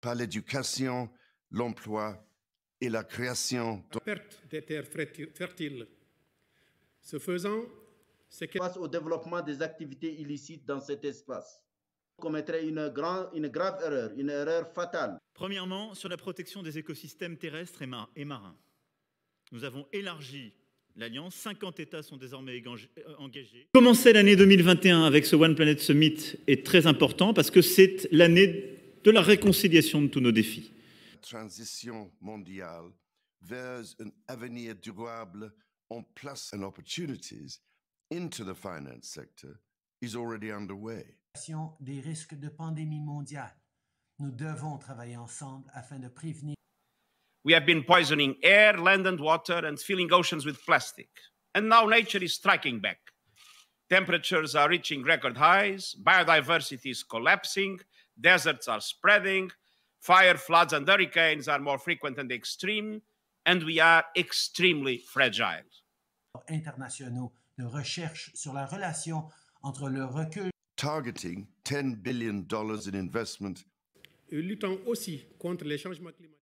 par l'éducation, l'emploi et la création. de perte des terres fertiles. Ce faisant, c'est que... ...passe au développement des activités illicites dans cet espace, on commettrait une, grande, une grave erreur, une erreur fatale. Premièrement, sur la protection des écosystèmes terrestres et, et marins. Nous avons élargi l'Alliance. 50 États sont désormais euh, engagés. Commencer l'année 2021 avec ce One Planet Summit est très important parce que c'est l'année de la réconciliation de tous nos défis. Transition mondiale vers un avenir durable en place and opportunities into the finance sector is already underway. Des risques de pandémie mondiale. Nous devons travailler ensemble afin de prévenir. We have been poisoning air, land and water and filling oceans with plastic. And now nature is striking back. Temperatures are reaching record highs, biodiversity is collapsing, deserts are spreading, fire, floods, and hurricanes are more frequent and extreme, and we are extremely fragile. Internationaux de recherche sur la relation entre le recul. Targeting $10 billion in investment. Luttant aussi contre les changements climatiques.